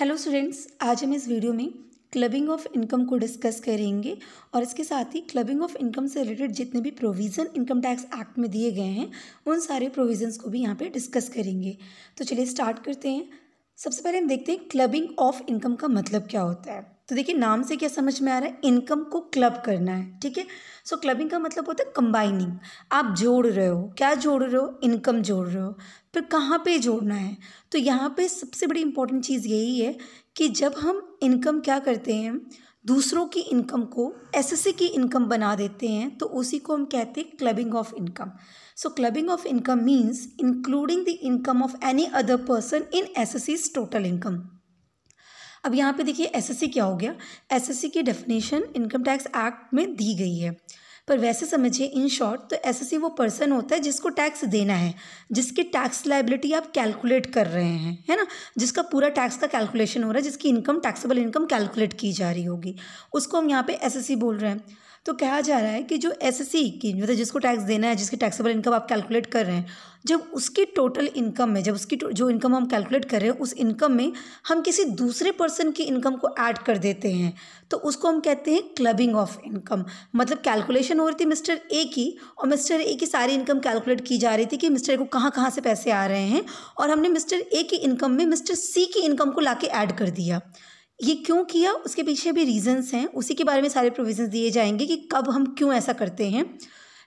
hello students आज हम इस वीडियो में क्लबिंग ऑफ इनकम को डिस्कस करेंगे और इसके साथ ही क्लबिंग ऑफ इनकम से रिलेटेड जितने भी प्रोविज़न इनकम टैक्स एक्ट में दिए गए हैं उन सारे प्रोविज़न्स को भी यहाँ पे डिस्कस करेंगे तो चलिए स्टार्ट करते हैं सबसे पहले हम देखते हैं क्लबिंग ऑफ इनकम का मतलब क्या होता है तो देखिए नाम से क्या समझ में आ रहा है इनकम को क्लब करना है ठीक है सो क्लबिंग का मतलब होता है कंबाइनिंग आप जोड़ रहे हो क्या जोड़ रहे हो इनकम जोड़ रहे हो पर कहाँ पे जोड़ना है तो यहाँ पे सबसे बड़ी इम्पोर्टेंट चीज़ यही है कि जब हम इनकम क्या करते हैं दूसरों की इनकम को एसएससी की इनकम बना देते हैं तो उसी को हम कहते हैं clubbing of income so clubbing of income means including the income of any other person in his total income अब यहाँ पे देखिए एसएससी क्या हो गया एसएससी की डेफिनेशन इनकम टैक्स एक्ट में दी गई है पर वैसे समझिए इन शॉर्ट तो एसएससी वो पर्सन होता है जिसको टैक्स देना है जिसकी टैक्स लाइबिलिटी आप कैलकुलेट कर रहे हैं है ना जिसका पूरा टैक्स का कैलकुलेशन हो रहा है जिसकी इनकम टैक्सेबल इनकम कैलकुलेट की जा रही होगी उसको हम यहाँ पे एसएससी बोल रहे हैं तो कहा जा रहा है कि जो एस एस की मतलब जिसको टैक्स देना है जिसकी टैक्सेबल इनकम आप कैलकुलेट कर रहे हैं जब उसकी टोटल इनकम में जब उसकी जो इनकम हम कैलकुलेट कर रहे हैं उस इनकम में हम किसी दूसरे पर्सन की इनकम को ऐड कर देते हैं तो उसको हम कहते हैं क्लबिंग ऑफ इनकम मतलब कैलकुलेशन हो रही थी मिस्टर ए की और मिस्टर ए की सारी इनकम कैलकुलेट की जा रही थी कि मिस्टर ए को कहाँ कहाँ से पैसे आ रहे हैं और हमने मिस्टर ए की इनकम में मिस्टर सी की इनकम को ला ऐड कर दिया ये क्यों किया उसके पीछे भी रीजंस हैं उसी के बारे में सारे प्रोविजन दिए जाएंगे कि कब हम क्यों ऐसा करते हैं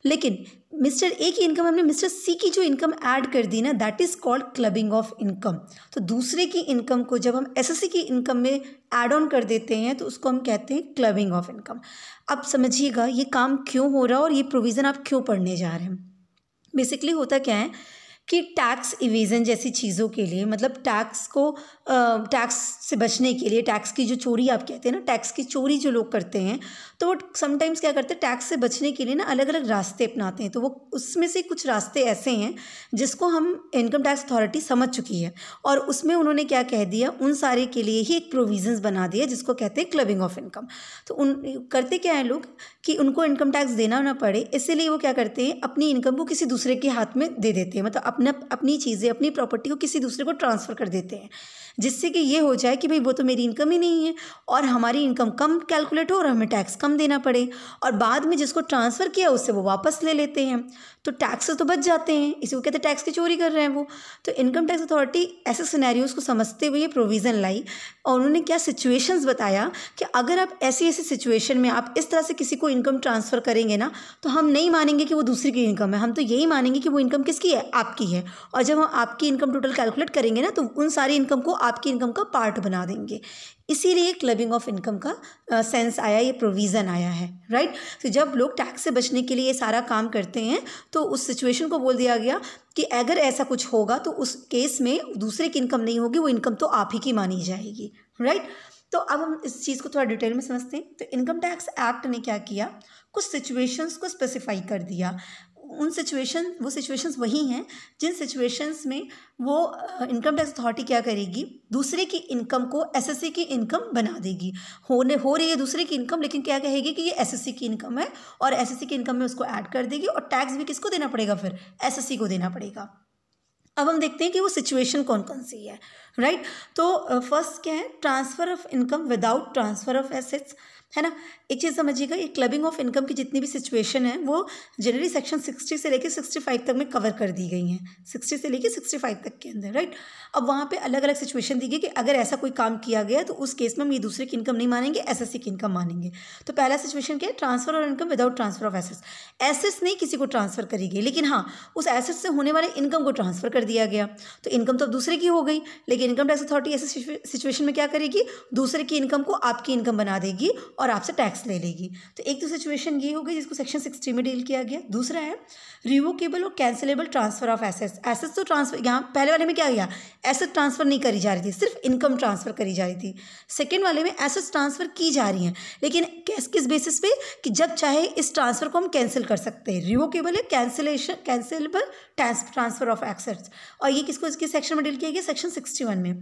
लेकिन मिस्टर ए की इनकम हमने मिस्टर सी की जो इनकम ऐड कर दी ना that is called clubbing of income तो दूसरे की इनकम को जब हम एस की इनकम में ऐड ऑन कर देते हैं तो उसको हम कहते हैं क्लबिंग ऑफ इनकम अब समझिएगा ये काम क्यों हो रहा है और ये प्रोविज़न आप क्यों पढ़ने जा रहे हैं बेसिकली होता क्या है कि टैक्स इवेजन जैसी चीज़ों के लिए मतलब टैक्स को टैक्स से बचने के लिए टैक्स की जो चोरी आप कहते हैं ना टैक्स की चोरी जो लोग करते हैं तो वो समटाइम्स क्या करते हैं टैक्स से बचने के लिए ना अलग अलग रास्ते अपनाते हैं तो वो उसमें से कुछ रास्ते ऐसे हैं जिसको हम इनकम टैक्स अथॉरिटी समझ चुकी है और उसमें उन्होंने क्या कह दिया उन सारे के लिए ही एक प्रोविजन बना दिया जिसको कहते हैं क्लबिंग ऑफ इनकम तो उन करते क्या है लोग कि उनको इनकम टैक्स देना ना पड़े इसीलिए वो क्या करते हैं अपनी इनकम को किसी दूसरे के हाथ में दे देते हैं मतलब अपना अपनी चीज़ें अपनी प्रॉपर्टी को किसी दूसरे को ट्रांसफ़र कर देते हैं जिससे कि ये हो जाए कि भाई वो तो मेरी इनकम ही नहीं है और हमारी इनकम कम कैलकुलेट हो और हमें टैक्स कम देना पड़े और बाद में जिसको ट्रांसफ़र किया उससे वो वापस ले लेते हैं तो टैक्स तो बच जाते हैं इसी को कहते हैं टैक्स की चोरी कर रहे हैं वो तो इनकम टैक्स अथॉरिटी ऐसे सिनेरियोज को समझते हुए ये प्रोविज़न लाई और उन्होंने क्या सिचुएशंस बताया कि अगर आप ऐसी ऐसी सिचुएशन में आप इस तरह से किसी को इनकम ट्रांसफ़र करेंगे ना तो हम नहीं मानेंगे कि वो दूसरी की इनकम है हम तो यही मानेंगे कि वो इनकम किसकी है आपकी है और जब हम आपकी इनकम टोटल कैलकुलेट करेंगे ना तो उन सारी इनकम को आपकी इनकम का पार्ट बना देंगे इसीलिए क्लबिंग ऑफ इनकम का सेंस आया ये प्रोविज़न आया है राइट तो जब लोग टैक्स से बचने के लिए ये सारा काम करते हैं तो उस सिचुएशन को बोल दिया गया कि अगर ऐसा कुछ होगा तो उस केस में दूसरे की इनकम नहीं होगी वो इनकम तो आप ही की मानी जाएगी राइट तो अब हम इस चीज़ को थोड़ा डिटेल में समझते हैं तो इनकम टैक्स एक्ट ने क्या किया कुछ सिचुएशंस को स्पेसिफाई कर दिया उन सिचुएशन वो सिचुएशंस वही हैं जिन सिचुएशंस में वो इनकम टैक्स अथॉरिटी क्या करेगी दूसरे की इनकम को एसएससी की इनकम बना देगी होने हो रही है दूसरे की इनकम लेकिन क्या कहेगी कि ये एसएससी की इनकम है और एसएससी की इनकम में उसको ऐड कर देगी और टैक्स भी किसको देना पड़ेगा फिर एस को देना पड़ेगा अब हम देखते हैं कि वो सिचुएशन कौन कौन सी है राइट तो फर्स्ट क्या है transfer of income without transfer of assets है ना एक चीज़ समझिएगा ये क्लबिंग ऑफ इनकम की जितनी भी सिचुएशन है वो जनरली सेक्शन सिक्सटी से लेकर सिक्सटी फाइव तक में कवर कर दी गई हैं सिक्सटी से लेकर सिक्सटी फाइव तक के अंदर राइट अब वहाँ पे अलग अलग सिचुएशन दी गई कि अगर ऐसा कोई काम किया गया तो उस केस में हम ये दूसरे की इनकम नहीं मानेंगे एस की इनकम मानेंगे तो पहला सिचुएशन क्या है ट्रांसफर और income without transfer of assets assets नहीं किसी को ट्रांसफर करी गई लेकिन हाँ उस एसेट से होने वाले इनकम को ट्रांसफर कर दिया गया तो इनकम तो अब दूसरे की हो गई लेकिन इनकम टैक्स अथॉरिटी ऐसे सिचुएशन में क्या करेगी दूसरे की इनकम को आपकी इनकम बना देगी और आपसे टैक्स ले लेगी तो एक तो सिचुएशन ये हो गई जिसको सेक्शन सिक्सटी में डील किया गया दूसरा है रिवोकेबल और cancellable transfer of assets assets तो ट्रांसफर यहाँ पहले वाले में क्या गया एसेट ट्रांसफर नहीं करी जा रही थी सिर्फ इनकम ट्रांसफर करी जा रही थी सेकेंड वाले में एसेट्स ट्रांसफर की जा रही हैं लेकिन किस किस बेसिस पे कि जब चाहे इस ट्रांसफर को हम कैंसिल कर सकते हैं रिवोकेबल है cancellation cancellable transfer of assets और ये किसको इसके सेक्शन में डील किया गया सेक्शन सिक्सटी में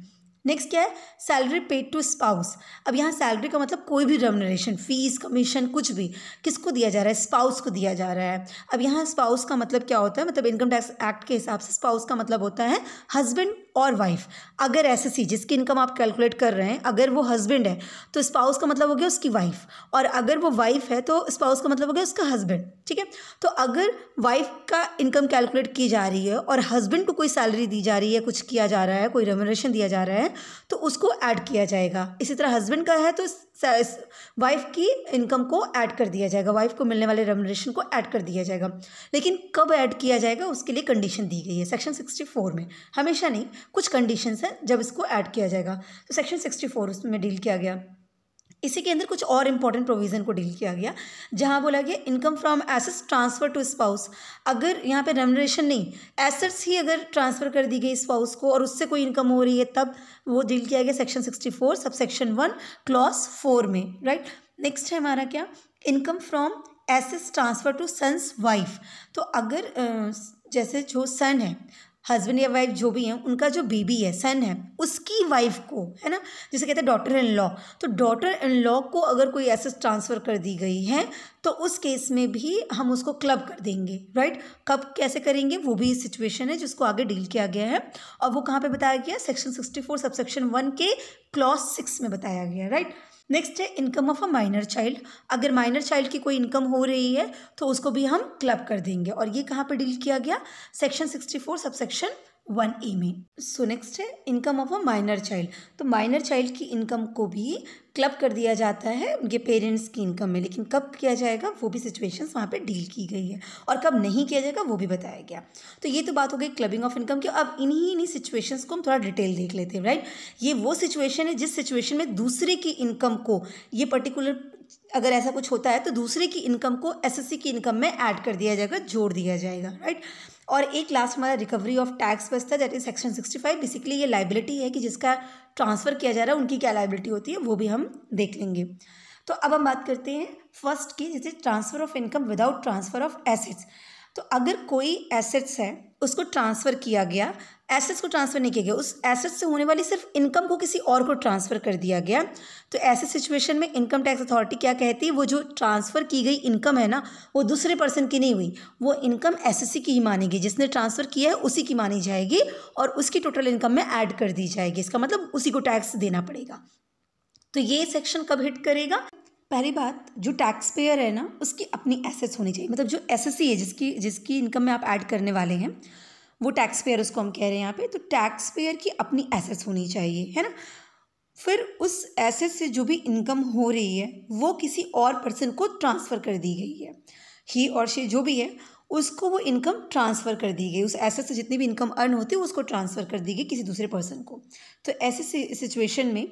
नेक्स्ट क्या है सैलरी पेड टू स्पाउस अब यहाँ सैलरी का मतलब कोई भी रेमोनरेशन फीस कमीशन कुछ भी किसको दिया जा रहा है स्पाउस को दिया जा रहा है अब यहाँ स्पाउस का मतलब क्या होता है मतलब इनकम टैक्स एक्ट के हिसाब से स्पाउस का मतलब होता है हस्बैंड और वाइफ अगर एस एस सी जिसकी इनकम आप कैलकुलेट कर रहे हैं अगर वो हस्बैंड है तो स्पाउस का मतलब हो गया उसकी वाइफ और अगर वो वाइफ है तो स्पाउस का मतलब हो गया उसका हस्बैंड ठीक है तो अगर वाइफ का इनकम कैलकुलेट की जा रही है और हस्बैंड को कोई सैलरी दी जा रही है कुछ किया जा रहा है कोई रेमोनेशन दिया जा रहा है तो उसको ऐड किया जाएगा इसी तरह हस्बैंड का है तो वाइफ की इनकम को ऐड कर दिया जाएगा वाइफ को मिलने वाले रेमोनेशन को ऐड कर दिया जाएगा लेकिन कब ऐड किया जाएगा उसके लिए कंडीशन दी गई है सेक्शन सिक्सटी फोर में हमेशा नहीं कुछ कंडीशन हैं जब इसको ऐड किया जाएगा तो सेक्शन सिक्सटी फोर उसमें डील किया गया इसी के अंदर कुछ और इंपॉर्टेंट प्रोविज़न को डील किया गया जहाँ बोला गया income from assets transfer to spouse अगर यहाँ पे रेमनरेशन नहीं एसेट्स ही अगर ट्रांसफ़र कर दी गई स्पाउस को और उससे कोई इनकम हो रही है तब वो डील किया गया section sixty four sub section one clause four में राइट नेक्स्ट है हमारा क्या income from assets transfer to son's wife तो अगर जैसे जो सन है हस्बैंड या वाइफ जो भी हैं उनका जो बेबी है सन है उसकी वाइफ को है ना जिसे कहते हैं डॉटर इन लॉ तो डॉटर इन लॉ को अगर कोई एसेस ट्रांसफ़र कर दी गई है तो उस केस में भी हम उसको क्लब कर देंगे राइट कब कैसे करेंगे वो भी सिचुएशन है जिसको आगे डील किया गया है और वो कहाँ पे बताया गया section sixty four subsection one के क्लॉज सिक्स में बताया गया राइट नेक्स्ट है income of a minor child अगर माइनर चाइल्ड की कोई इनकम हो रही है तो उसको भी हम क्लब कर देंगे और ये कहाँ पर डील किया गया section sixty four subsection one A में सो नेक्स्ट है income of a minor child तो माइनर चाइल्ड की इनकम को भी क्लब कर दिया जाता है उनके पेरेंट्स की इनकम में लेकिन कब किया जाएगा वो भी सिचुएशंस वहाँ पे डील की गई है और कब नहीं किया जाएगा वो भी बताया गया तो ये तो बात हो गई क्लबिंग ऑफ इनकम की अब इन्हीं इन्हीं सिचुएशंस को हम थोड़ा डिटेल देख लेते हैं राइट ये वो सिचुएशन है जिस सिचुएशन में दूसरे की इनकम को ये पर्टिकुलर अगर ऐसा कुछ होता है तो दूसरे की इनकम को एसएससी की इनकम में ऐड कर दिया जाएगा जोड़ दिया जाएगा राइट और एक लास्ट हमारा रिकवरी ऑफ टैक्स बचता है that is section sixty five basically ये लाइबिलिटी है कि जिसका ट्रांसफ़र किया जा रहा है उनकी क्या लाइबिलिटी होती है वो भी हम देख लेंगे तो अब हम बात करते हैं फर्स्ट की जैसे transfer of income without transfer of assets तो अगर कोई एसेट्स है उसको ट्रांसफ़र किया गया एसेट्स को ट्रांसफ़र नहीं किया गया उस एसेट्स से होने वाली सिर्फ इनकम को किसी और को ट्रांसफ़र कर दिया गया तो ऐसे सिचुएशन में इनकम टैक्स अथॉरिटी क्या कहती है वो जो ट्रांसफ़र की गई इनकम है ना वो दूसरे पर्सन की नहीं हुई वो इनकम एस की ही मानेगी जिसने ट्रांसफ़र किया है उसी की मानी जाएगी और उसकी टोटल इनकम में ऐड कर दी जाएगी इसका मतलब उसी को टैक्स देना पड़ेगा तो ये सेक्शन कब हिट करेगा पहली बात जो टैक्स पेयर है ना उसकी अपनी एसेट्स होनी चाहिए मतलब जो एस है जिसकी जिसकी इनकम में आप ऐड करने वाले हैं वो टैक्स पेयर उसको हम कह रहे हैं यहाँ पे तो टैक्स पेयर की अपनी एसेट्स होनी चाहिए है ना फिर उस एसेट से जो भी इनकम हो रही है वो किसी और पर्सन को ट्रांसफ़र कर दी गई है ही और शे जो भी है उसको वो इनकम ट्रांसफ़र कर दी गई उस एसेट से जितनी भी इनकम अर्न होती है उसको ट्रांसफ़र कर दी गई किसी दूसरे पर्सन को तो ऐसे सिचुएशन में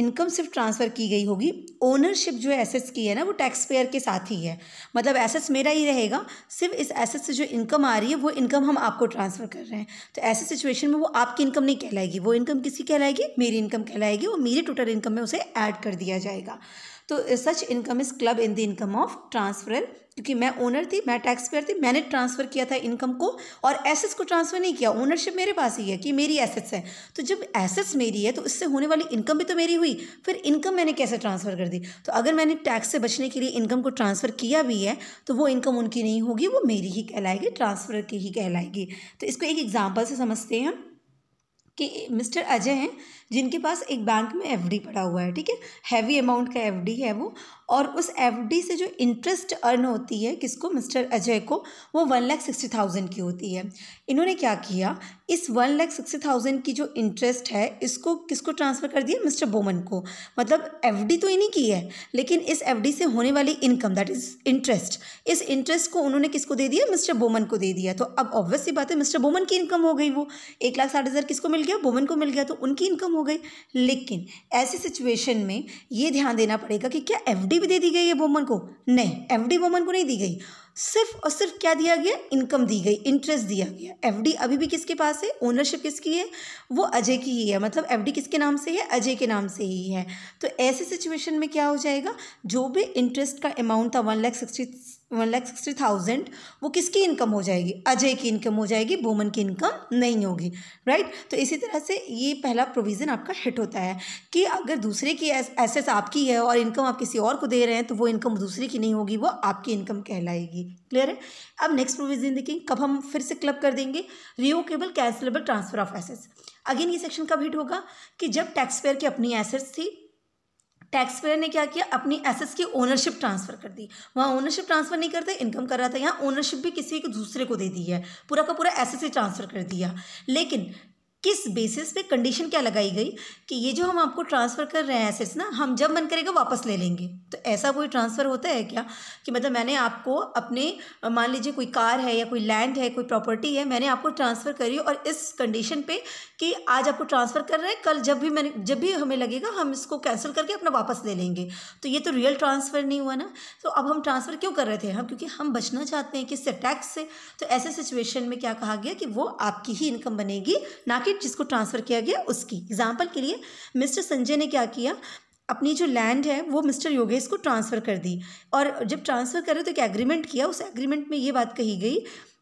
इनकम सिर्फ ट्रांसफ़र की गई होगी ओनरशिप जो एसेट्स की है ना वो टैक्स पेयर के साथ ही है मतलब एसेट्स मेरा ही रहेगा सिर्फ इस एसेट से जो इनकम आ रही है वो इनकम हम आपको ट्रांसफ़र कर रहे हैं तो ऐसे सिचुएशन में वो आपकी इनकम नहीं कहलाएगी वो इनकम किसी कहलाएगी मेरी इनकम कहलाएगी और मेरी टोटल इनकम में उसे ऐड कर दिया जाएगा तो such income is club in the income of transfer क्योंकि मैं ओनर थी मैं टैक्स पेयर थी मैंने ट्रांसफ़र किया था इनकम को और एसेट्स को ट्रांसफ़र नहीं किया ओनरशिप मेरे पास ही है कि मेरी एसेट्स है तो जब एसेट्स मेरी है तो इससे होने वाली इनकम भी तो मेरी हुई फिर इनकम मैंने कैसे ट्रांसफ़र कर दी तो अगर मैंने टैक्स से बचने के लिए इनकम को ट्रांसफ़र किया भी है तो वो इनकम उनकी नहीं होगी वो मेरी ही कहलाएगी ट्रांसफ़र की ही कहलाएगी तो इसको एक एग्ज़ाम्पल से समझते हैं कि मिस्टर अजय हैं जिनके पास एक बैंक में एफडी पड़ा हुआ है ठीक है हैवी अमाउंट का एफडी है वो और उस एफडी से जो इंटरेस्ट अर्न होती है किसको मिस्टर अजय को वो वन लाख सिक्सटी थाउजेंड की होती है इन्होंने क्या किया इस वन लाख सिक्सटी थाउजेंड की जो इंटरेस्ट है इसको किसको ट्रांसफ़र कर दिया मिस्टर बोमन को मतलब एफ तो इन्हीं की है लेकिन इस एफ से होने वाली इनकम दैट इज़ इंटरेस्ट इस इंटरेस्ट को उन्होंने किसको दे दिया मिस्टर बोमन को दे दिया तो अब ऑब्वियसली बात है मिस्टर बोमन की इनकम हो गई वो एक लाख साठ हज़ार किसको मिल गया बोमन को मिल गया तो उनकी इनकम हो गई लेकिन ऐसी सिचुएशन में ये ध्यान देना पड़ेगा कि क्या एफ भी दे दी गई है वोमन को नहीं एफ डी वोमन को नहीं दी गई सिर्फ और सिर्फ क्या दिया गया इनकम दी गई इंटरेस्ट दिया गया एफडी अभी भी किसके पास है ओनरशिप किसकी है वो अजय की ही है मतलब एफडी किसके नाम से है अजय के नाम से ही है तो ऐसे सिचुएशन में क्या हो जाएगा जो भी इंटरेस्ट का अमाउंट था one lakh sixty one lakh sixty thousand वो किसकी इनकम हो जाएगी अजय की इनकम हो जाएगी बोमन की इनकम नहीं होगी राइट तो इसी तरह से ये पहला प्रोविज़न आपका हिट होता है कि अगर दूसरे की एसेस आपकी है और इनकम आप किसी और को दे रहे हैं तो वो इनकम दूसरे की नहीं होगी वो आपकी इनकम कहलाएगी क्लियर है अब नेक्स्ट प्रोविज़न देखेंगे कब हम फिर से क्लब कर देंगे रियोकेबल कैंसलेबल ट्रांसफर ऑफ एसेस अगेन ये सेक्शन कब हिट होगा कि जब टैक्स पेयर की अपनी एसेट्स थी टैक्स पेयर ने क्या किया अपनी एसेट्स की ओनरशिप ट्रांसफर कर दी वहाँ ओनरशिप ट्रांसफर नहीं करते इनकम कर रहा था यहाँ ओनरशिप भी किसी एक दूसरे को दे दी है पूरा का पूरा एसेट्स ही ट्रांसफर कर दिया लेकिन किस बेसिस पे कंडीशन क्या लगाई गई कि ये जो हम आपको ट्रांसफ़र कर रहे हैं एसेट्स ना हम जब मन करेगा वापस ले लेंगे तो ऐसा कोई ट्रांसफ़र होता है क्या कि मतलब मैंने आपको अपने मान लीजिए कोई कार है या कोई लैंड है कोई प्रॉपर्टी है मैंने आपको ट्रांसफ़र करी और इस कंडीशन पे कि आज आपको ट्रांसफ़र कर रहे हैं कल जब भी मैंने जब भी हमें लगेगा हम इसको कैंसिल करके अपना वापस ले लेंगे तो ये तो रियल ट्रांसफ़र नहीं हुआ ना तो अब हम ट्रांसफ़र क्यों कर रहे थे हम क्योंकि हम बचना चाहते हैं किससे टैक्स से तो ऐसे सिचुएशन में क्या कहा गया कि वो आपकी ही इनकम बनेगी ना कि टारगेट जिसको ट्रांसफ़र किया गया उसकी एग्जाम्पल के लिए मिस्टर संजय ने क्या किया अपनी जो लैंड है वो मिस्टर योगेश को ट्रांसफ़र कर दी और जब ट्रांसफ़र करे तो एक एग्रीमेंट किया उस एग्रीमेंट में ये बात कही गई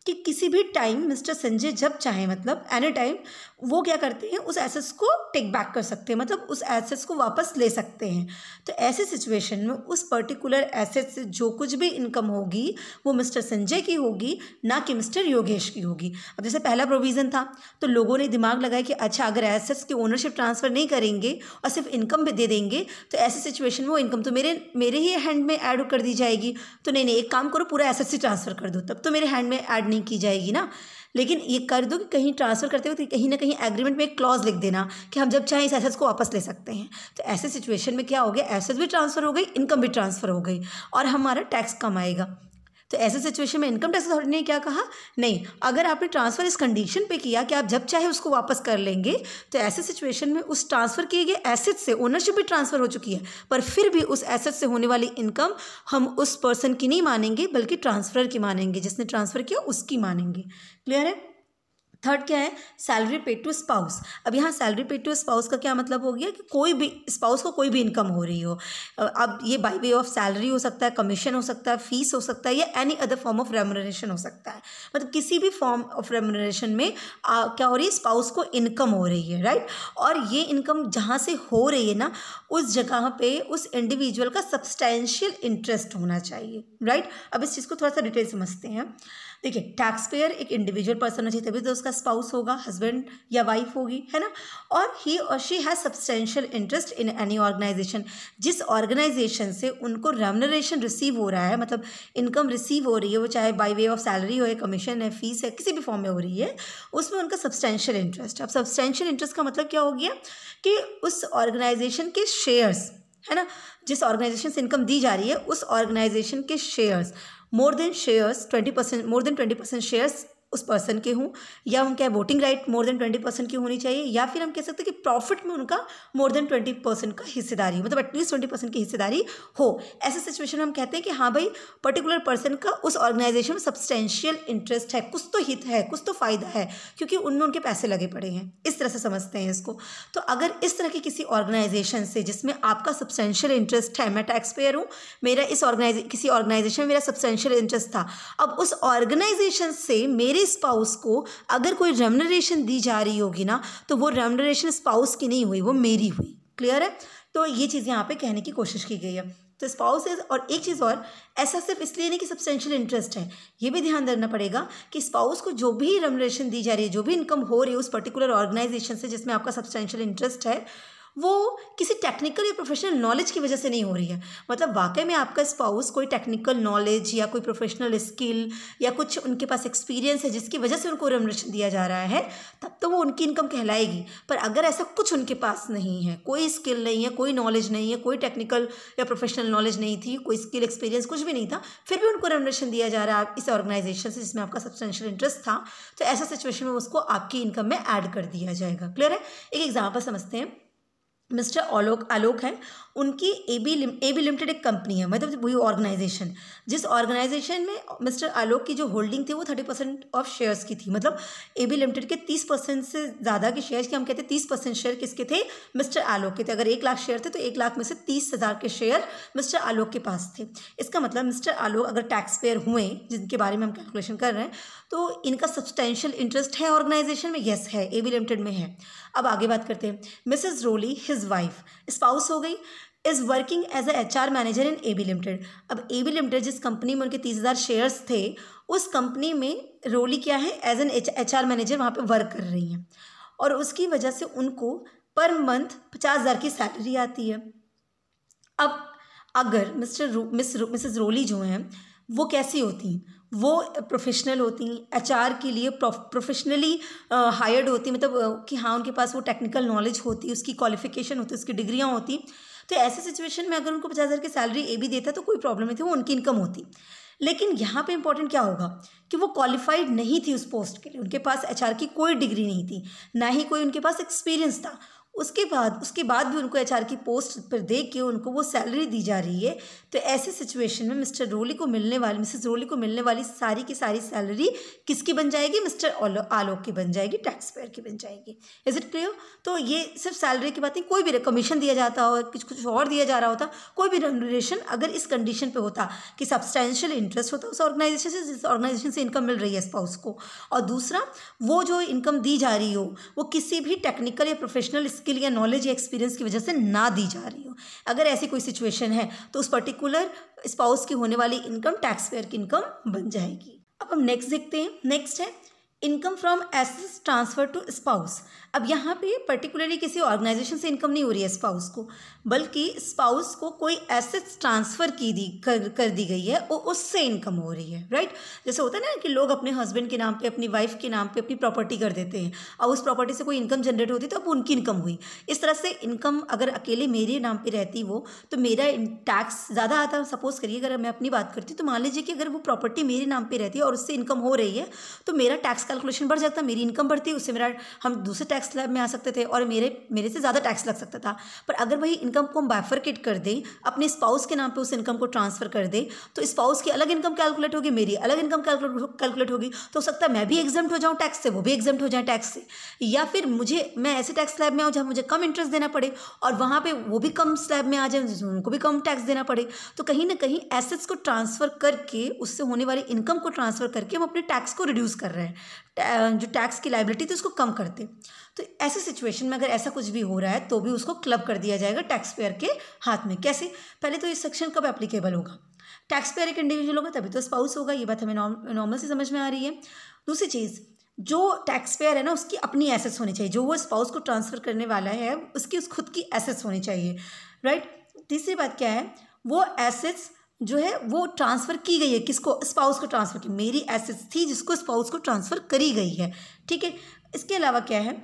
कि किसी भी टाइम मिस्टर संजय जब चाहे मतलब एनी टाइम वो क्या करते हैं उस एसेट्स को टेक बैक कर सकते हैं मतलब उस एसेट्स को वापस ले सकते हैं तो ऐसे सिचुएशन में उस पर्टिकुलर एसेट से जो कुछ भी इनकम होगी वो मिस्टर संजय की होगी ना कि मिस्टर योगेश की होगी अब जैसे पहला प्रोविज़न था तो लोगों ने दिमाग लगाया कि अच्छा अगर एसेट्स की ओनरशिप ट्रांसफ़र नहीं करेंगे और सिर्फ इनकम भी दे देंगे तो ऐसे सिचुएशन में वो इनकम तो मेरे मेरे ही हैंड में ऐड कर दी जाएगी तो नहीं नहीं एक काम करो पूरा एसेट्स ही ट्रांसफ़र कर दो तब तो मेरे हैंड में ऐड नहीं की जाएगी ना लेकिन ये कर दो कि कहीं ट्रांसफ़र करते वक्त कहीं ना कहीं एग्रीमेंट में एक क्लॉज लिख देना कि हम जब चाहें इस एसेट्स को वापस ले सकते हैं तो ऐसे सिचुएशन में क्या हो गया एसेट्स भी ट्रांसफ़र हो गई इनकम भी ट्रांसफ़र हो गई और हमारा टैक्स कम आएगा तो ऐसे सिचुएशन में इनकम टैक्स अथॉरिटी ने क्या कहा नहीं अगर आपने ट्रांसफ़र इस कंडीशन पे किया कि आप जब चाहे उसको वापस कर लेंगे तो ऐसे सिचुएशन में उस ट्रांसफ़र किए गए एसेट से ओनरशिप भी ट्रांसफ़र हो चुकी है पर फिर भी उस एसेट से होने वाली इनकम हम उस पर्सन की नहीं मानेंगे बल्कि ट्रांसफ़र की मानेंगे जिसने ट्रांसफ़र किया उसकी मानेंगे क्लियर है थर्ड क्या है सैलरी पेड टू स्पाउस अब यहाँ सैलरी पेड टू स्पाउस का क्या मतलब हो गया कि कोई भी स्पाउस को कोई भी इनकम हो रही हो अब ये बाय वे ऑफ सैलरी हो सकता है कमीशन हो सकता है फीस हो सकता है या any other form of remuneration हो सकता है मतलब किसी भी फॉर्म ऑफ रेमोनरेशन में आ, क्या हो रही है स्पाउस को इनकम हो रही है राइट और ये इनकम जहाँ से हो रही है ना उस जगह पर उस इंडिविजुअल का सब्सटैंशियल इंटरेस्ट होना चाहिए राइट अब इस चीज़ को थोड़ा सा डिटेल समझते हैं देखिए टैक्स पेयर एक इंडिविजुअल पर्सन होना चाहिए तभी तो उसका स्पाउस होगा हस्बैंड या वाइफ होगी है ना और ही और she has substantial interest in any organisation जिस ऑर्गेनाइजेशन से उनको रेमनरेशन रिसीव हो रहा है मतलब इनकम रिसीव हो रही है वो चाहे बाई वे ऑफ सैलरी हो या कमीशन है फीस है किसी भी फॉर्म में हो रही है उसमें उनका सब्सटेंशियल इंटरेस्ट अब सब्सटेंशियल इंटरेस्ट का मतलब क्या हो गया कि उस ऑर्गेनाइजेशन के शेयर्स है ना जिस ऑर्गेनाइजेशन से इनकम दी जा रही है उस ऑर्गेनाइजेशन के shares more than shares 20% more than 20% shares उस पर्सन के हों या उनके voting right more than twenty percent की होनी चाहिए या फिर हम कह सकते हैं कि प्रॉफिट में उनका मोर देन ट्वेंटी परसेंट का हिस्सेदारी मतलब एटलीस्ट ट्वेंटी परसेंट की हिस्सेदारी हो ऐसे सिचुएशन में हम कहते हैं कि हाँ भाई पर्टिकुलर पर्सन का उस ऑर्गेनाइजेशन में सब्सटेंशियल इंटरेस्ट है कुछ तो हित है कुछ तो फायदा है क्योंकि उनमें उनके पैसे लगे पड़े हैं इस तरह से समझते हैं इसको तो अगर इस तरह की किसी ऑर्गेनाइजेशन से जिसमें आपका सब्सटेंशियल इंटरेस्ट है मैं टैक्स पेयर हूँ मेरा इस ऑर्गेनाइज किसी ऑर्गेनाइजेशन में मेरा सब्सटेंशियल इंटरेस्ट था अब उस ऑर्गेनाइजेशन से मेरे मेरे स्पाउस को अगर कोई रेमनरेशन दी जा रही होगी ना तो वो रेमनरेशन स्पाउस की नहीं हुई वो मेरी हुई क्लियर है तो ये चीज़ यहाँ पे कहने की कोशिश की गई है तो स्पाउस और एक चीज़ और ऐसा सिर्फ इसलिए नहीं कि सब्सटेंशियल इंटरेस्ट है ये भी ध्यान देना पड़ेगा कि स्पाउस को जो भी रेमनरेशन दी जा रही है जो भी इनकम हो रही है उस पर्टिकुलर ऑर्गेनाइजेशन से जिसमें आपका सब्सटेंशियल इंटरेस्ट है वो किसी टेक्निकल या प्रोफेशनल नॉलेज की वजह से नहीं हो रही है मतलब वाकई में आपका स्पाउस कोई टेक्निकल नॉलेज या कोई प्रोफेशनल स्किल या कुछ उनके पास एक्सपीरियंस है जिसकी वजह से उनको रेमुनरेशन दिया जा रहा है तब तो वो उनकी इनकम कहलाएगी पर अगर ऐसा कुछ उनके पास नहीं है कोई स्किल नहीं है कोई नॉलेज नहीं है कोई टेक्निकल या प्रोफेशनल नॉलेज नहीं थी कोई स्किल एक्सपीरियंस कुछ भी नहीं था फिर भी उनको रेमुनरेशन दिया जा रहा है इस ऑर्गेनाइजेशन से जिसमें आपका सब्सटेंशियल इंटरेस्ट था तो ऐसा सिचुएशन में उसको आपकी इनकम में ऐड कर दिया जाएगा क्लियर है एक एग्जाम्पल समझते हैं मिस्टर आलोक आलोक हैं उनकी A B A B limited एक कंपनी है मतलब वही ऑर्गेनाइजेशन जिस ऑर्गेनाइजेशन में मिस्टर आलोक की जो होल्डिंग थी वो थर्टी परसेंट ऑफ शेयर्स की थी मतलब ए बी लिमिटेड के तीस परसेंट से ज़्यादा के शेयर्स की हम कहते हैं तीस परसेंट शेयर किसके थे मिस्टर आलोक के थे अगर एक लाख शेयर थे तो एक लाख में से तीस हज़ार के शेयर मिस्टर आलोक के पास थे इसका मतलब मिस्टर आलोक अगर टैक्स पेयर हुए जिनके बारे में हम कैलकुलेशन कर रहे हैं तो इनका सब्सटेंशियल इंटरेस्ट है ऑर्गेनाइजेशन में येस है ए बी लिमिटेड में है अब आगे बात करते हैं Mrs Roli his is wife spouse हो गई is working as a H R manager in A B limited अब ए बी लिमिटेड जिस कंपनी में उनके तीस हज़ार शेयर्स थे उस कंपनी में रोली क्या है as an H R manager वहाँ पे वर्क कर रही हैं और उसकी वजह से उनको पर मंथ पचास हज़ार की सैलरी आती है अब अगर मिस्टर मिस मिसेज रोली जो हैं वो कैसी होती हैं वो प्रोफेशनल होती हैं एच के लिए प्रोफेशनली हायर्ड होती मतलब कि हाँ उनके पास वो टेक्निकल नॉलेज होती उसकी क्वालिफिकेशन होती उसकी डिग्रियाँ होती तो ऐसे सिचुएशन में अगर उनको पचास हज़ार की सैलरी ए भी देता तो कोई प्रॉब्लम नहीं थी वो उनकी इनकम होती लेकिन यहाँ पे इंपॉर्टेंट क्या होगा कि वो क्वालिफाइड नहीं थी उस पोस्ट के लिए उनके पास एच की कोई डिग्री नहीं थी ना ही कोई उनके पास एक्सपीरियंस था उसके बाद उसके बाद भी उनको एचआर की पोस्ट पर दे के उनको वो सैलरी दी जा रही है तो ऐसे सिचुएशन में मिस्टर रोली को मिलने वाली मिसेस रोली को मिलने वाली सारी की सारी सैलरी किसकी बन जाएगी मिस्टर आलोक की बन जाएगी टैक्स पेयर की बन जाएगी इज इट क्लियर तो ये सिर्फ सैलरी की बात नहीं कोई भी कमीशन दिया जाता हो कुछ कुछ और दिया जा रहा होता कोई भी रेगुलेशन अगर इस कंडीशन पर होता कि सब्सटैंशियल इंटरेस्ट होता उस ऑर्गेनाइजेशन से जिस ऑर्गेनाइजेशन से इनकम मिल रही है स्पाउस को और दूसरा वो जो इनकम दी जा रही हो वो किसी भी टेक्निकल या प्रोफेशनल स्किल स्किल या नॉलेज या एक्सपीरियंस की वजह से ना दी जा रही हो अगर ऐसी कोई सिचुएशन है तो उस पर्टिकुलर स्पाउस की होने वाली इनकम टैक्स पेयर की इनकम बन जाएगी अब हम नेक्स्ट देखते हैं नेक्स्ट है इनकम फ्रॉम एसेस ट्रांसफर टू स्पाउस अब यहाँ पे पर्टिकुलरली किसी ऑर्गेनाइजेशन से इनकम नहीं हो रही है स्पाउस को बल्कि स्पाउस को कोई एसेट्स ट्रांसफ़र की दी कर, कर दी गई है और उससे इनकम हो रही है राइट जैसे होता है ना कि लोग अपने हस्बैंड के नाम पे अपनी वाइफ के नाम पे अपनी प्रॉपर्टी कर देते हैं और उस प्रॉपर्टी से कोई इनकम जनरेट होती तो अब उनकी इनकम हुई इस तरह से इनकम अगर अकेले मेरे नाम पर रहती वो तो मेरा टैक्स ज़्यादा आता सपोज़ करिए अगर मैं अपनी बात करती तो मान लीजिए कि अगर वो प्रॉपर्टी मेरे नाम पर रहती है और उससे इनकम हो रही है तो मेरा टैक्स कैलकुलेशन बढ़ जाता मेरी इनकम बढ़ती है उससे मेरा हम दूसरे टैक्स स्लैब में आ सकते थे और मेरे मेरे से ज़्यादा टैक्स लग सकता था पर अगर वही इनकम को हम बाइफरकेट कर दें अपने स्पाउस के नाम पर उस इनकम को ट्रांसफ़र कर दें तो स्पाउस की अलग इनकम कैलकुलेट होगी मेरी अलग इनकम कैलकुलेट होगी तो हो सकता है मैं भी एग्जाम हो जाऊँ टैक्स से वो भी एग्जाम हो जाए टैक्स से या फिर मुझे मैं ऐसे टैक्स स्लैब में आऊँ जहाँ मुझे कम इंटरेस्ट देना पड़े और वहाँ पर वो भी कम स्लैब में आ जाए उनको भी कम टैक्स देना पड़े तो कहीं ना कहीं एसेट्स को ट्रांसफ़र करके उससे होने वाली इनकम को ट्रांसफ़र करके हम अपने टैक्स को रिड्यूस कर रहे हैं जो टैक्स की लाइबिलिटी थी उसको कम करते तो ऐसे सिचुएशन में अगर ऐसा कुछ भी हो रहा है तो भी उसको क्लब कर दिया जाएगा टैक्स पेयर के हाथ में कैसे पहले तो ये सेक्शन कब एप्लीकेबल होगा टैक्स पेयर एक इंडिविजुअल होगा तभी तो स्पाउस होगा ये बात हमें नॉर्मल से समझ में आ रही है दूसरी चीज़ जो टैक्स पेयर है ना उसकी अपनी एसेट्स होनी चाहिए जो वो स्पाउस को ट्रांसफ़र करने वाला है उसकी उस खुद की एसेट्स होनी चाहिए राइट तीसरी बात क्या है वो एसेट्स जो है वो ट्रांसफ़र की गई है किसको स्पाउस को ट्रांसफ़र की मेरी एसेट्स थी जिसको स्पाउस को ट्रांसफ़र करी गई है ठीक है इसके अलावा क्या है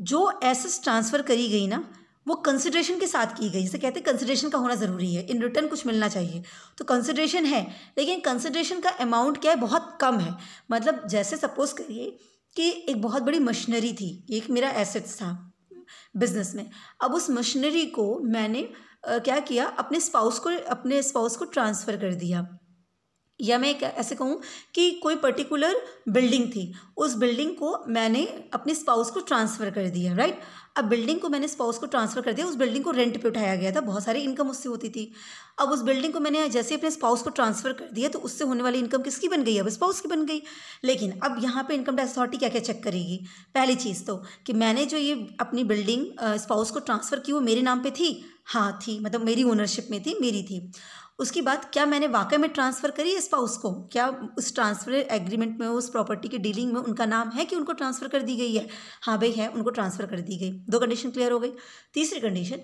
जो एसेस ट्रांसफ़र करी गई ना वो कंसिड्रेशन के साथ की गई जैसे कहते हैं कंसिड्रेशन का होना ज़रूरी है इन रिटर्न कुछ मिलना चाहिए तो कंसिड्रेशन है लेकिन कंसिड्रेशन का अमाउंट क्या है बहुत कम है मतलब जैसे सपोज़ करिए कि एक बहुत बड़ी मशीनरी थी एक मेरा एसेट्स था बिजनेस में अब उस मशीनरी को मैंने आ, क्या किया अपने स्पाउस को अपने स्पाउस को ट्रांसफ़र कर दिया या मैं ऐसे कहूँ कि कोई पर्टिकुलर बिल्डिंग थी उस बिल्डिंग को मैंने अपने स्पाउस को ट्रांसफ़र कर दिया राइट अब बिल्डिंग को मैंने स्पाउस को ट्रांसफ़र कर दिया उस बिल्डिंग को रेंट पे उठाया गया था बहुत सारी इनकम उससे होती थी अब उस बिल्डिंग को मैंने जैसे अपने स्पाउस को ट्रांसफ़र कर दिया तो उससे होने वाली इनकम किसकी बन गई अब स्पाउस की बन गई लेकिन अब यहाँ पर इनकम टैक्स अथॉरिटी क्या क्या चेक करेगी पहली चीज़ तो कि मैंने जो ये अपनी बिल्डिंग स्पाउस को ट्रांसफ़र की वो मेरे नाम पर थी हाँ थी मतलब मेरी ओनरशिप में थी मेरी थी उसके बाद क्या मैंने वाकई में ट्रांसफ़र करी है स्पाउस को क्या उस ट्रांसफ़र एग्रीमेंट में उस प्रॉपर्टी की डीलिंग में उनका नाम है कि उनको ट्रांसफ़र कर दी गई है हाँ भाई है उनको ट्रांसफ़र कर दी गई दो कंडीशन क्लियर हो गई तीसरी कंडीशन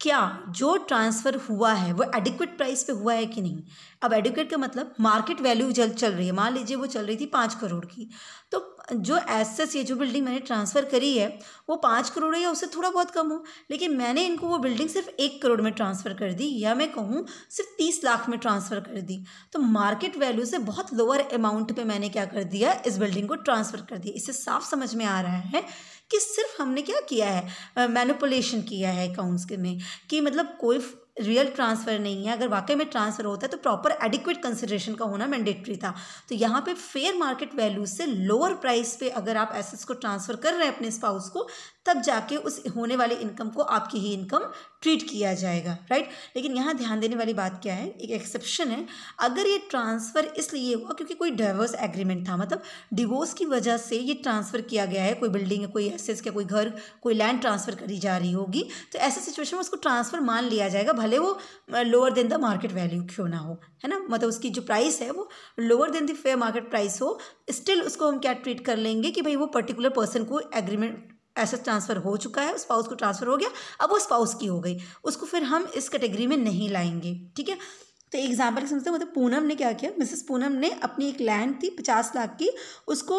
क्या जो ट्रांसफ़र हुआ है वो एडिक्वेट प्राइस पे हुआ है कि नहीं अब एडिक्वेट का मतलब मार्केट वैल्यू जल चल रही है मान लीजिए वो चल रही थी पाँच करोड़ की तो जो एसेस ये जो बिल्डिंग मैंने ट्रांसफ़र करी है वो पाँच करोड़ है या उससे थोड़ा बहुत कम हो लेकिन मैंने इनको वो बिल्डिंग सिर्फ एक करोड़ में ट्रांसफ़र कर दी या मैं कहूँ सिर्फ तीस लाख में ट्रांसफ़र कर दी तो मार्केट वैल्यू से बहुत लोअर अमाउंट पर मैंने क्या कर दिया इस बिल्डिंग को ट्रांसफ़र कर दिया इससे साफ समझ में आ रहा है कि सिर्फ हमने क्या किया है मैनिपुलेशन uh, किया है अकाउंट्स के में कि मतलब कोई रियल ट्रांसफ़र नहीं है अगर वाकई में ट्रांसफ़र होता है तो प्रॉपर एडिक्वेट कंसिडरेशन का होना मैंडेटरी था तो यहाँ पे फेयर मार्केट वैल्यू से लोअर प्राइस पे अगर आप एसेट्स को ट्रांसफ़र कर रहे हैं अपने स्पाउस को तब जाके उस होने वाली इनकम को आपकी ही इनकम ट्रीट किया जाएगा राइट लेकिन यहाँ ध्यान देने वाली बात क्या है एक एक्सेप्शन है अगर ये ट्रांसफ़र इसलिए हुआ क्योंकि कोई डाइवर्स एग्रीमेंट था मतलब डिवोर्स की वजह से ये ट्रांसफ़र किया गया है कोई बिल्डिंग है कोई एसेस का कोई घर कोई लैंड ट्रांसफ़र करी जा रही होगी तो ऐसे सिचुएशन में उसको ट्रांसफ़र मान लिया जाएगा भले वो lower than the market value क्यों ना हो है ना मतलब उसकी जो प्राइस है वो lower than the fair market price हो स्टिल उसको हम क्या ट्रीट कर लेंगे कि भाई वो पर्टिकुलर पर्सन को एग्रीमेंट एसेट ट्रांसफ़र हो चुका है स्पाउस को ट्रांसफ़र हो गया अब वो स्पाउस की हो गई उसको फिर हम इस कैटेगरी में नहीं लाएंगे ठीक है तो एग्जाम्पल के समझते मतलब पूनम ने क्या किया मिसेस पूनम ने अपनी एक लैंड थी पचास लाख की उसको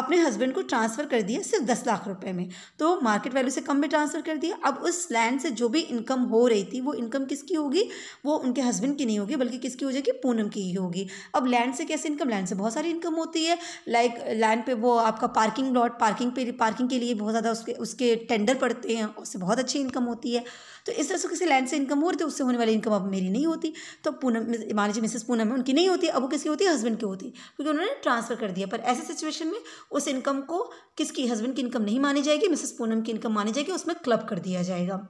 अपने हस्बैंड को ट्रांसफ़र कर दिया सिर्फ दस लाख रुपए में तो मार्केट वैल्यू से कम में ट्रांसफ़र कर दिया अब उस लैंड से जो भी इनकम हो रही थी वो इनकम किसकी होगी वो उनके हस्बैंड की नहीं होगी बल्कि किसकी हो जाएगी पूनम की ही होगी अब लैंड से कैसे इनकम लैंड से बहुत सारी इनकम होती है लाइक लैंड पर वो आपका पार्किंग लॉट पार्किंग पे पार्किंग के लिए बहुत ज़्यादा उसके उसके टेंडर पड़ते हैं उससे बहुत अच्छी इनकम होती है तो इस तरह से किसी लैंड से इनकम हो रही थी उससे होने वाली इनकम अब मेरी नहीं होती तो पूनम मान लीजिए मिसेस पूनम है उनकी नहीं होती अब वो किसकी होती है हस्बैंड की होती क्योंकि उन्होंने ट्रांसफ़र कर दिया पर ऐसे सिचुएशन में उस इनकम को किसकी हस्बैंड की इनकम नहीं मानी जाएगी मिसेस पूनम की इनकम मानी जाएगी उसमें क्लब कर दिया जाएगा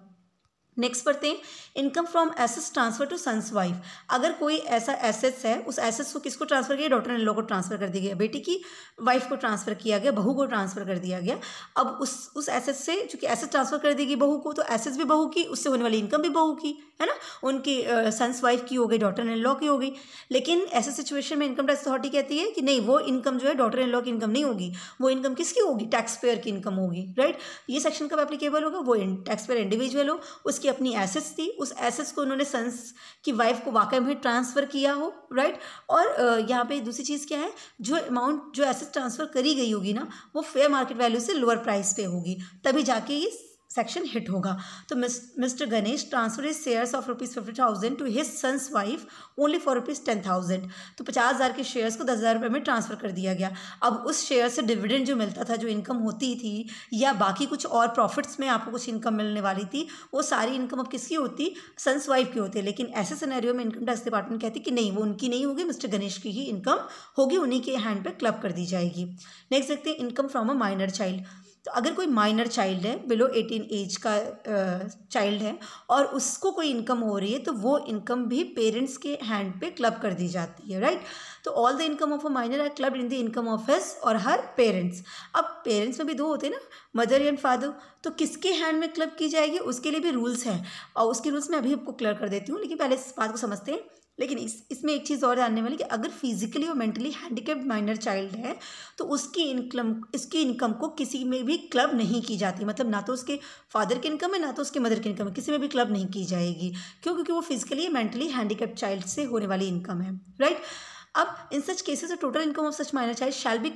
नेक्स्ट पढ़ते हैं इनकम फ्रॉम एसेस ट्रांसफर टू सन्स वाइफ अगर कोई ऐसा एसेट्स है उस एसेट्स को किसको ट्रांसफर किया डॉटर इन लॉ को ट्रांसफर कर दिया गया बेटी की वाइफ को ट्रांसफर किया गया बहू को ट्रांसफर कर दिया गया अब उस उस एसेट से चूंकि एसेट ट्रांसफर कर देगी बहू को तो एसेट्स भी बहू की उससे होने वाली इनकम भी बहू की है ना उनकी सन्स वाइफ की हो गई डॉटर इन लॉ की हो गई लेकिन ऐसे सिचुएशन में इनकम टैक्स अथॉरिटी कहती है कि नहीं वो इनकम जो है डॉटर इन लॉ की इनकम नहीं होगी वो इनकम किसकी होगी टैक्स पेयर की इनकम होगी राइट ये सेक्शन कब एप्लीकेबल होगा वो टैक्स पेयर इंडिविजुअल हो उसके उसकी अपनी एसेट्स थी उस एसेट्स को उन्होंने सन्स की वाइफ को वाकई में ट्रांसफ़र किया हो राइट और यहाँ पे दूसरी चीज़ क्या है जो अमाउंट जो एसेट्स ट्रांसफ़र करी गई होगी ना वो फेयर मार्केट वैल्यू से लोअर प्राइस पे होगी तभी जाके ये सेक्शन हिट होगा तो Mr Ganesh transfer is shares of rupees fifty thousand to his son's wife only for rupees ten thousand तो पचास हज़ार के शेयर्स को दस हज़ार रुपये में ट्रांसफ़र कर दिया गया अब उस शेयर से डिविडेंड जो मिलता था जो इनकम होती थी या बाकी कुछ और प्रॉफिट्स में आपको कुछ इनकम मिलने वाली थी वो सारी इनकम अब किसकी होती सन्स वाइफ की होती लेकिन ऐसे सिनेरियो में इनकम टैक्स डिपार्टमेंट कहती कि नहीं वो उनकी नहीं होगी मिस्टर गणेश की ही इनकम होगी उन्हीं के हैंड पर क्लब कर दी जाएगी नेक्स्ट देखते हैं income from a minor child तो अगर कोई माइनर चाइल्ड है बिलो एटीन एज का चाइल्ड है और उसको कोई इनकम हो रही है तो वो इनकम भी पेरेंट्स के हैंड पे क्लब कर दी जाती है राइट तो all the income of a minor are club in the income of his or her parents अब पेरेंट्स में भी दो होते हैं ना मदर एंड फादर तो किसके हैंड में क्लब की जाएगी उसके लिए भी रूल्स हैं और उसके रूल्स मैं अभी आपको क्लियर कर देती हूँ लेकिन पहले इस बात को समझते हैं लेकिन इस इसमें एक चीज़ और जानने वाली कि अगर फिजिकली और मेंटली हैंडीकेप माइनर चाइल्ड है तो उसकी इनकम इसकी इनकम को किसी में भी क्लब नहीं की जाती मतलब ना तो उसके फादर की इनकम है ना तो उसके मदर की इनकम है किसी में भी क्लब नहीं की जाएगी क्यों क्योंकि वो फिजिकली मेंटली हैंडीकेप चाइल्ड से होने वाली इनकम है राइट अब in such cases total income of such minor child shall be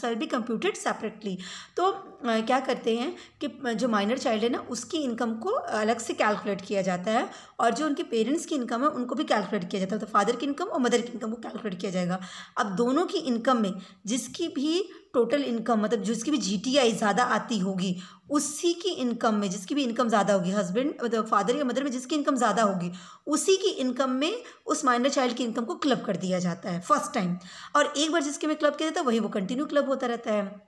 shall be computed separately तो uh, क्या करते हैं कि uh, जो माइनर चाइल्ड है ना उसकी इनकम को अलग से कैलकुलेट किया जाता है और जो उनके पेरेंट्स की इनकम है उनको भी कैलकुलेट किया जाता है तो मतलब फादर की इनकम और मदर की इनकम को कैलकुलेट किया जाएगा अब दोनों की इनकम में जिसकी भी टोटल इनकम मतलब जिसकी भी जीटीआई ज़्यादा आती होगी उसी की इनकम में जिसकी भी इनकम ज़्यादा होगी हस्बैंड मतलब फादर या मदर में जिसकी इनकम ज़्यादा होगी उसी की इनकम में उस माइनर चाइल्ड की इनकम को क्लब कर दिया जाता है फर्स्ट टाइम और एक बार जिसके में क्लब किया जाता है वही वो कंटिन्यू क्लब होता रहता है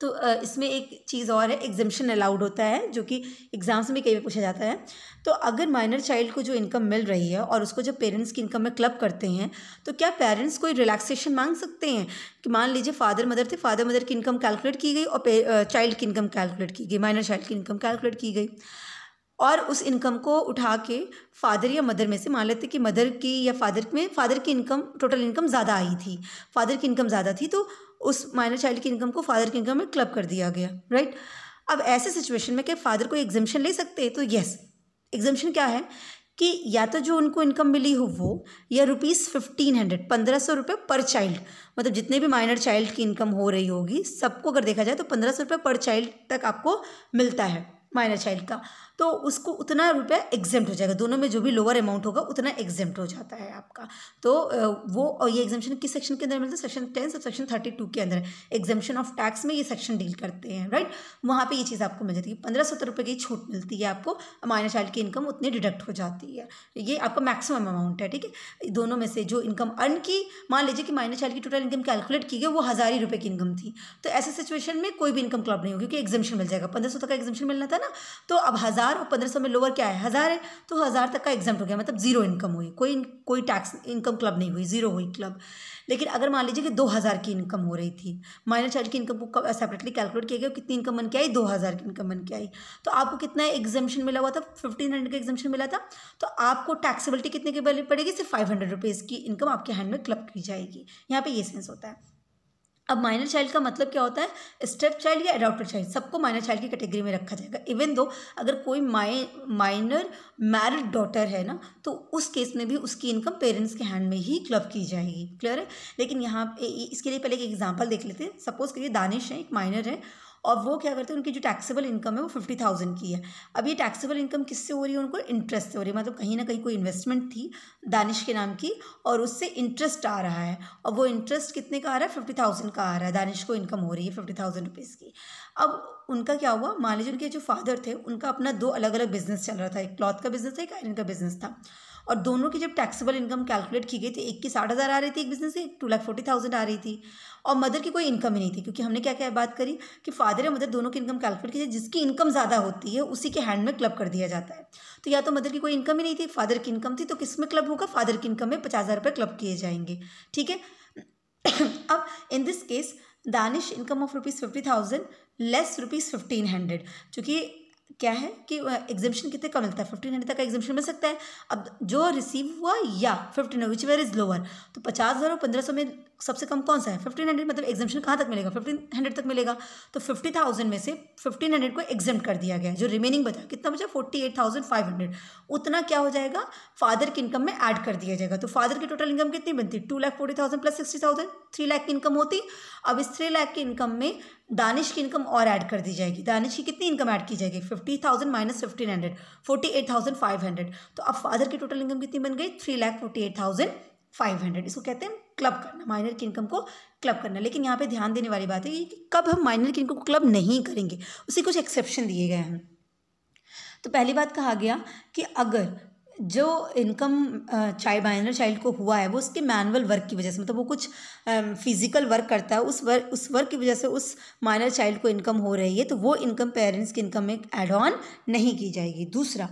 तो इसमें एक चीज़ और है एग्जिमशन अलाउड होता है जो कि एग्ज़ाम्स में कई बार पूछा जाता है तो अगर माइनर चाइल्ड को जो इनकम मिल रही है और उसको जब पेरेंट्स की इनकम में क्लब करते हैं तो क्या पेरेंट्स कोई रिलैक्सेशन मांग सकते हैं कि मान लीजिए फादर मदर थे फादर मदर की इनकम कैलकुलेट की गई और चाइल्ड की इनकम कैलकुलेट की गई माइनर चाइल्ड की इनकम कैलकुलेट की गई और उस इनकम को उठा के फादर या मदर में से मान लेते कि मदर की या फादर में फादर की इनकम टोटल इनकम ज़्यादा आई थी फादर की इनकम ज़्यादा थी तो उस माइनर चाइल्ड की इनकम को फादर की इनकम में क्लब कर दिया गया राइट अब ऐसे सिचुएशन में क्या फादर को एग्जामेशन ले सकते हैं तो येस एग्जामेशन क्या है कि या तो जो उनको इनकम मिली हो वो या रुपीज़ फिफ्टीन हंड्रेड पंद्रह सौ रुपये पर चाइल्ड मतलब जितने भी माइनर चाइल्ड की इनकम हो रही होगी सबको अगर देखा जाए तो पंद्रह सौ रुपये पर चाइल्ड तक आपको मिलता है माइनर चाइल्ड का तो उसको उतना रुपया एग्जेम्प्ट हो जाएगा दोनों में जो भी लोअर अमाउंट होगा उतना एग्जेम्प्ट हो जाता है आपका तो वो और ये एग्जेम्शन किस सेक्शन के अंदर मिलता है section ten sub section thirty two के अंदर एग्जामेशन ऑफ टैक्स में ये सेक्शन डील करते हैं राइट वहाँ पर ये चीज़ आपको मिल जाती है पंद्रह सत्तर रुपये की छूट मिलती है आपको माइनर चाइल्ड की इनकम उतनी डिडक्ट हो जाती है ये आपका मैक्सिमम अमाउंट है ठीक है दोनों में से जो इनकम अर्न की मान लीजिए कि माइनर चाइल्ड की टोटल इनकम कैलकुलेट की गई वो हज़ार ही रुपये की इनकम थी तो ऐसे सिचुएशन में कोई भी इनकम क्लब नहीं होगी क्योंकि एग्जामेशन मिल जाएगा पंद्रह सौ तक का एग्जामेशन मिलना था ना तो अब हज़ार हज़ार और पंद्रह सौ में लोअर क्या है हज़ार है तो हज़ार तक का एग्जाम हो गया मतलब ज़ीरो इनकम हुई कोई कोई टैक्स इनकम क्लब नहीं हुई ज़ीरो हुई क्लब लेकिन अगर मान लीजिए कि दो हज़ार की इनकम हो रही थी माइनर चार्ज की इनकम को सेपरेटली कैलकुलेट किया गया कितनी इनकम बन के आई दो हज़ार की इनकम बन के आई तो आपको कितना एग्जामेशन मिला हुआ था फिफ्टीन हंड्रेड का एग्जामेशन मिला था तो आपको टैक्सेबिलिटी कितने की पड़ेगी सिर्फ फाइव हंड्रेड रुपीज़ की इनकम आपके हैंड में क्लब की जाएगी यहाँ पर ये सेंस होता है अब माइनर चाइल्ड का मतलब क्या होता है स्टेप चाइल्ड या अडोप्टेड चाइल्ड सबको माइनर चाइल्ड की कैटेगरी में रखा जाएगा इवन दो अगर कोई माइ माइनर मैरिड डॉटर है ना तो उस केस में भी उसकी इनकम पेरेंट्स के हैंड में ही क्लब की जाएगी क्लियर है लेकिन यहाँ इसके लिए पहले एक एग्जाम्पल देख लेते हैं सपोज करिए दानिश है एक माइनर है और वो क्या करते हैं उनकी जो टैक्सेबल इनकम है वो फिफ्टी थाउजेंड की है अब ये टैक्सेबल इनकम किससे हो रही है उनको इंटरेस्ट से हो रही है मतलब कहीं ना कहीं कोई इन्वेस्टमेंट थी दानिश के नाम की और उससे इंटरेस्ट आ रहा है और वो इंटरेस्ट कितने का आ रहा है फिफ्टी थाउजेंड का आ रहा है दानिश को इनकम हो रही है फिफ्टी थाउजेंड रुपीज़ की अब उनका क्या हुआ मान लीजिए उनके जो फादर थे उनका अपना दो अलग अलग बिजनेस चल रहा था एक क्लॉथ का बिजनेस था एक आयरन का बिजनेस था और दोनों की जब टैक्सेबल इनकम कैलकुलेट की गई तो एक की साठ हज़ार आ रही थी एक बिजनेस की टू लाख फोर्टी थाउजेंड आ रही थी और मदर की कोई इनकम ही नहीं थी क्योंकि हमने क्या क्या बात करी कि फादर या मदर दोनों की इनकम कैलकुलेट की जिसकी इनकम ज़्यादा होती है उसी के हैंड में क्लब कर दिया जाता है तो या तो मदर की कोई इनकम ही नहीं थी फादर की इनकम थी तो किस में क्लब होगा फादर की इनकम में पचास हज़ार रुपये क्लब किए जाएंगे ठीक है अब in this case Danish income of rupees fifty thousand less rupees fifteen hundred चूँकि क्या है कि एग्जिबिशन कितने का मिलता है फिफ्टीन हंड्रेड तक का एग्जिबिशन मिल सकता है अब जो रिसीव हुआ या fifteen which where is lower तो पचास हज़ार और पंद्रह सौ में सबसे कम कौन सा है फिफ्टीन हंड्रेड मतलब एग्जामेशन कहाँ तक मिलेगा फिफ्टीन हंड्रेड तक मिलेगा तो फिफ्टी थाउजेंड में से फिफ्टीन हंड्रेड को एग्जाम कर दिया गया जो रिमेनिंग बचा कितना बचा forty eight thousand five hundred उतना क्या हो जाएगा फादर की इनकम में ऐड कर दिया जाएगा तो फादर की टोटल इनकम कितनी बनती two lakh forty thousand plus sixty thousand three lakh की इनकम होती अब इस थ्री लाख की इनकम में दानिश की इनकम और ऐड कर दी जाएगी दानिश की कितनी इनकम ऐड की जाएगी fifty thousand minus fifteen hundred forty eight thousand five hundred तो अब फादर की टोटल इनकम कितनी बन गई three lakh forty eight thousand five hundred इसको कहते हैं क्लब करना माइनर की इनकम को क्लब करना लेकिन यहाँ पे ध्यान देने वाली बात है कि कब हम माइनर की इनकम को क्लब नहीं करेंगे उसे कुछ एक्सेप्शन दिए गए हैं तो पहली बात कहा गया कि अगर जो इनकम चाइल्ड माइनर चाइल्ड को हुआ है वो उसके मैनुअल वर्क की वजह से मतलब वो कुछ फिजिकल वर्क करता है उस वर्क उस वर्क की वजह से उस माइनर चाइल्ड को इनकम हो रही है तो वो इनकम पेरेंट्स की इनकम में एड ऑन नहीं की जाएगी दूसरा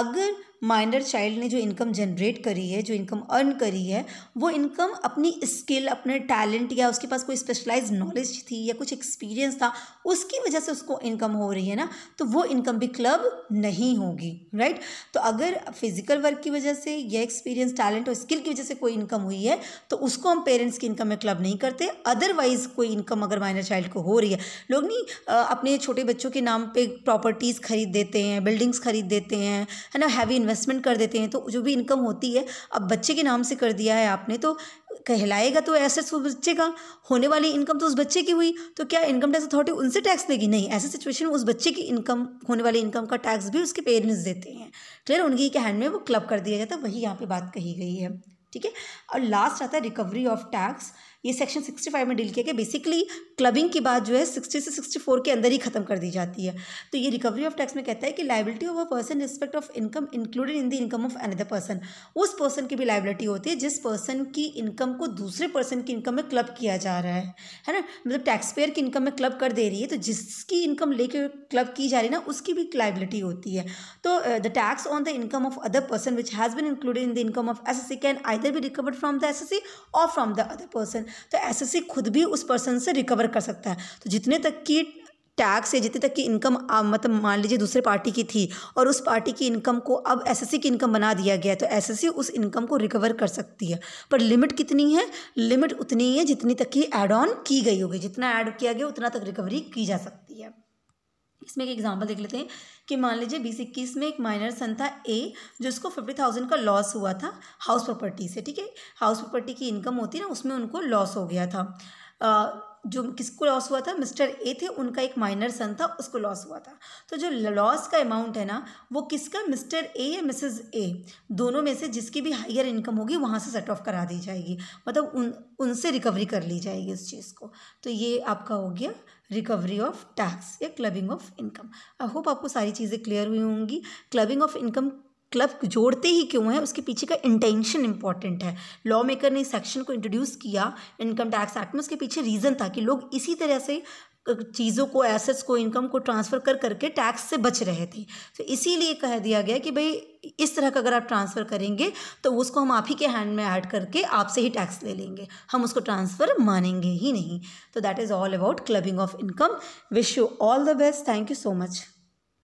अगर माइनर चाइल्ड ने जो इनकम जनरेट करी है जो इनकम अर्न करी है वो इनकम अपनी स्किल अपने टैलेंट या उसके पास कोई स्पेशलाइज नॉलेज थी या कुछ एक्सपीरियंस था उसकी वजह से उसको इनकम हो रही है ना तो वो इनकम भी क्लब नहीं होगी राइट तो अगर फिजिकल वर्क की वजह से या एक्सपीरियंस टैलेंट और स्किल की वजह से कोई इनकम हुई है तो उसको हम पेरेंट्स की इनकम में क्लब नहीं करते अदरवाइज कोई इनकम अगर माइनर चाइल्ड को हो रही है लोग नहीं अपने छोटे बच्चों के नाम पर प्रॉपर्टीज़ खरीद देते हैं बिल्डिंग्स खरीद देते हैं है ना हैवी इन्वेस्ट इन्वेस्टमेंट कर देते हैं तो जो भी इनकम होती है अब बच्चे के नाम से कर दिया है आपने तो कहलाएगा तो एसेट्स उस बच्चे का होने वाली इनकम तो उस बच्चे की हुई तो क्या इनकम टैक्स अथॉरिटी उनसे टैक्स देगी नहीं ऐसे सिचुएशन में उस बच्चे की इनकम होने वाली इनकम का टैक्स भी उसके पेरेंट्स देते हैं क्लियर उनकी के हैंड में वो क्लब कर दिया जाता है वही यहाँ पर बात कही गई है ठीक है और लास्ट आता है रिकवरी ऑफ टैक्स ये सेक्शन 65 में डील किया गया बेसिकली क्लबिंग की बात जो है 60 से 64 के अंदर ही खत्म कर दी जाती है तो ये रिकवरी ऑफ टैक्स में कहता है कि liability of a person respect of income included in the income of another person उस पर्सन की भी लाइबिलिटी होती है जिस पर्सन की इनकम को दूसरे पर्सन की इनकम में क्लब किया जा रहा है है ना मतलब टैक्स पेयर की इनकम में क्लब कर दे रही है तो जिसकी इनकम लेकर क्लब की जा रही है ना उसकी भी लाइबिलिटी होती है तो the tax on the income of other person which has been included in the income of S can either be recovered from the S or from the other person तो सी खुद भी उस पर्सन से recover कर सकता है तो जितने तक की टैक्स या जितने तक की इनकम मतलब मान लीजिए दूसरे पार्टी की थी और उस पार्टी की इनकम को अब एसएससी की इनकम बना दिया गया है तो एसएससी उस इनकम को रिकवर कर सकती है पर लिमिट कितनी है लिमिट उतनी ही है जितनी तक की एड ऑन की गई होगी जितना ऐड किया गया उतना तक रिकवरी की जा सकती है इसमें एक एग्जांपल देख लेते हैं कि मान लीजिए बीस इक्कीस में एक माइनर सन था ए जो उसको फिफ्टी थाउजेंड का लॉस हुआ था हाउस प्रॉपर्टी से ठीक है हाउस प्रॉपर्टी की इनकम होती है ना उसमें उनको लॉस हो गया था जो किसको लॉस हुआ था मिस्टर ए थे उनका एक माइनर सन था उसको लॉस हुआ था तो जो लॉस का अमाउंट है ना वो किसका मिस्टर ए या मिसेस ए दोनों में से जिसकी भी हायर इनकम होगी वहाँ से सेट ऑफ करा दी जाएगी मतलब उन उनसे रिकवरी कर ली जाएगी उस चीज़ को तो ये आपका हो गया रिकवरी ऑफ टैक्स या clubbing of income I hope आपको सारी चीज़ें क्लियर हुई होंगी क्लबिंग ऑफ इनकम क्लब जोड़ते ही क्यों है उसके पीछे का इंटेंशन इंपॉर्टेंट है लॉ मेकर ने इस सेक्शन को इंट्रोड्यूस किया इनकम टैक्स एक्ट में उसके पीछे रीज़न था कि लोग इसी तरह से चीज़ों को एसेट्स को इनकम को ट्रांसफ़र कर करके टैक्स से बच रहे थे तो इसीलिए कह दिया गया कि भाई इस तरह का अगर आप ट्रांसफ़र करेंगे तो उसको हम आप ही के हैंड में ऐड करके आपसे ही टैक्स ले लेंगे हम उसको ट्रांसफ़र मानेंगे ही नहीं तो that is all about clubbing of income wish you all the best thank you so much